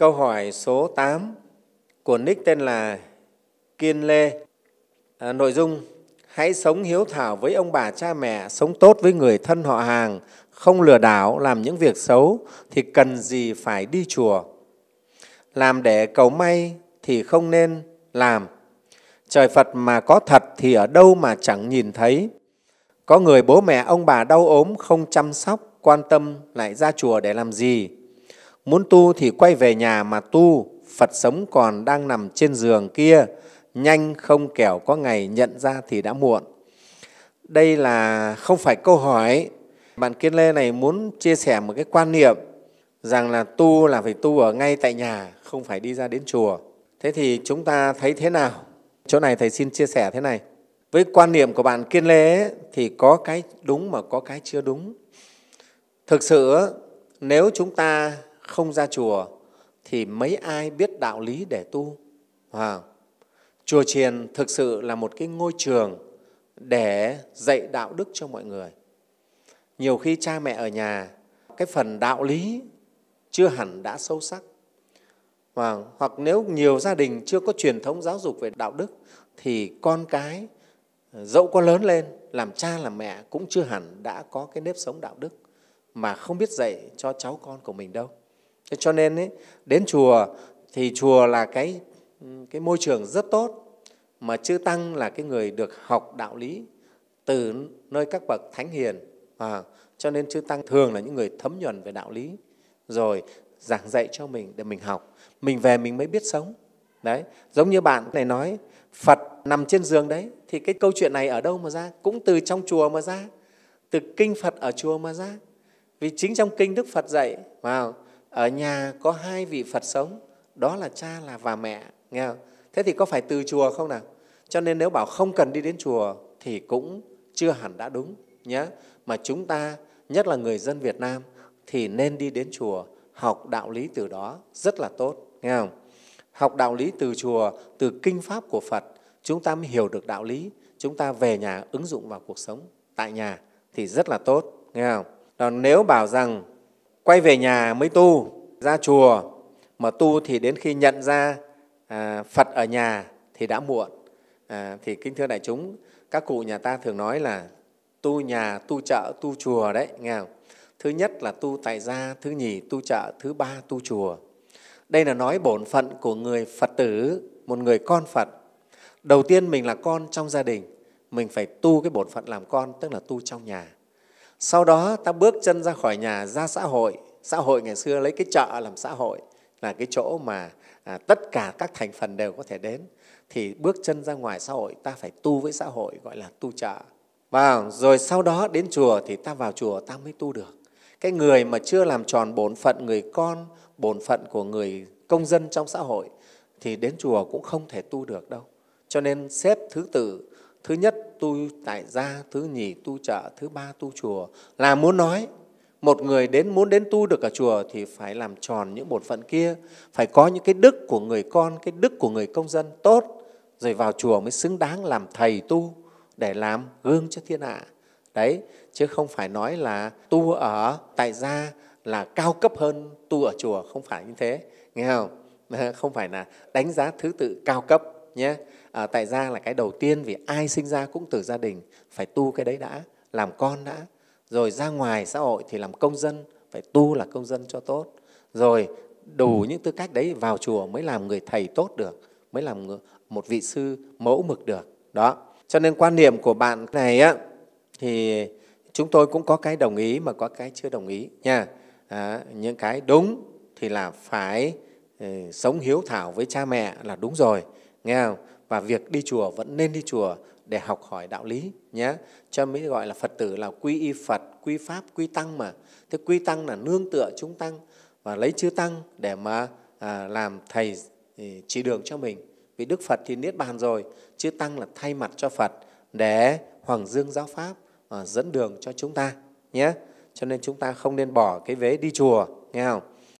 Câu hỏi số 8 của nick tên là Kiên Lê. À, nội dung Hãy sống hiếu thảo với ông bà cha mẹ, sống tốt với người thân họ hàng, không lừa đảo, làm những việc xấu thì cần gì phải đi chùa. Làm để cầu may thì không nên làm. Trời Phật mà có thật thì ở đâu mà chẳng nhìn thấy. Có người bố mẹ ông bà đau ốm không chăm sóc, quan tâm lại ra chùa để làm gì? Muốn tu thì quay về nhà mà tu, Phật sống còn đang nằm trên giường kia, nhanh không kẻo có ngày nhận ra thì đã muộn. Đây là không phải câu hỏi, bạn Kiên Lê này muốn chia sẻ một cái quan niệm rằng là tu là phải tu ở ngay tại nhà, không phải đi ra đến chùa. Thế thì chúng ta thấy thế nào? Chỗ này Thầy xin chia sẻ thế này. Với quan niệm của bạn Kiên Lê ấy, thì có cái đúng mà có cái chưa đúng. Thực sự nếu chúng ta không ra chùa thì mấy ai biết đạo lý để tu. À, chùa chiền thực sự là một cái ngôi trường để dạy đạo đức cho mọi người. Nhiều khi cha mẹ ở nhà, cái phần đạo lý chưa hẳn đã sâu sắc. À, hoặc nếu nhiều gia đình chưa có truyền thống giáo dục về đạo đức thì con cái dẫu có lớn lên làm cha làm mẹ cũng chưa hẳn đã có cái nếp sống đạo đức mà không biết dạy cho cháu con của mình đâu Thế cho nên ấy, đến chùa thì chùa là cái cái môi trường rất tốt mà chư tăng là cái người được học đạo lý từ nơi các bậc thánh hiền à, cho nên chư tăng thường là những người thấm nhuần về đạo lý rồi giảng dạy cho mình để mình học mình về mình mới biết sống đấy giống như bạn này nói phật nằm trên giường đấy thì cái câu chuyện này ở đâu mà ra cũng từ trong chùa mà ra từ kinh phật ở chùa mà ra vì chính trong kinh đức phật dạy vào wow ở nhà có hai vị Phật sống, đó là cha là và mẹ, nghe không? Thế thì có phải từ chùa không nào? Cho nên nếu bảo không cần đi đến chùa thì cũng chưa hẳn đã đúng nhé. Mà chúng ta, nhất là người dân Việt Nam thì nên đi đến chùa học đạo lý từ đó rất là tốt, nghe không? Học đạo lý từ chùa, từ kinh pháp của Phật, chúng ta mới hiểu được đạo lý, chúng ta về nhà ứng dụng vào cuộc sống tại nhà thì rất là tốt, nghe không? Còn nếu bảo rằng quay về nhà mới tu ra chùa mà tu thì đến khi nhận ra à, phật ở nhà thì đã muộn à, thì kính thưa đại chúng các cụ nhà ta thường nói là tu nhà tu chợ tu chùa đấy nghe không? thứ nhất là tu tại gia thứ nhì tu chợ thứ ba tu chùa đây là nói bổn phận của người phật tử một người con phật đầu tiên mình là con trong gia đình mình phải tu cái bổn phận làm con tức là tu trong nhà sau đó ta bước chân ra khỏi nhà, ra xã hội. Xã hội ngày xưa lấy cái chợ làm xã hội, là cái chỗ mà à, tất cả các thành phần đều có thể đến. Thì bước chân ra ngoài xã hội, ta phải tu với xã hội, gọi là tu chợ. Và rồi sau đó đến chùa thì ta vào chùa ta mới tu được. Cái người mà chưa làm tròn bổn phận người con, bổn phận của người công dân trong xã hội thì đến chùa cũng không thể tu được đâu. Cho nên xếp thứ tự thứ nhất tu tại gia thứ nhì tu chợ thứ ba tu chùa là muốn nói một người đến muốn đến tu được ở chùa thì phải làm tròn những bổn phận kia phải có những cái đức của người con cái đức của người công dân tốt rồi vào chùa mới xứng đáng làm thầy tu để làm gương cho thiên hạ đấy chứ không phải nói là tu ở tại gia là cao cấp hơn tu ở chùa không phải như thế nghe không không phải là đánh giá thứ tự cao cấp nhé à, tại gia là cái đầu tiên vì ai sinh ra cũng từ gia đình phải tu cái đấy đã làm con đã rồi ra ngoài xã hội thì làm công dân phải tu là công dân cho tốt rồi đủ ừ. những tư cách đấy vào chùa mới làm người thầy tốt được mới làm một vị sư mẫu mực được đó cho nên quan niệm của bạn này á thì chúng tôi cũng có cái đồng ý mà có cái chưa đồng ý nha à, những cái đúng thì là phải ừ, sống hiếu thảo với cha mẹ là đúng rồi nghe không? Và việc đi chùa vẫn nên đi chùa để học hỏi đạo lý nhé. Cho mới gọi là Phật tử là quy y Phật, quy Pháp, quy Tăng mà. Thế quy Tăng là nương tựa chúng Tăng và lấy chư Tăng để mà à, làm thầy ừ, chỉ đường cho mình. Vì Đức Phật thì Niết Bàn rồi, chư Tăng là thay mặt cho Phật để Hoàng Dương Giáo Pháp à, dẫn đường cho chúng ta nhé. Cho nên chúng ta không nên bỏ cái vế đi chùa, nghe không?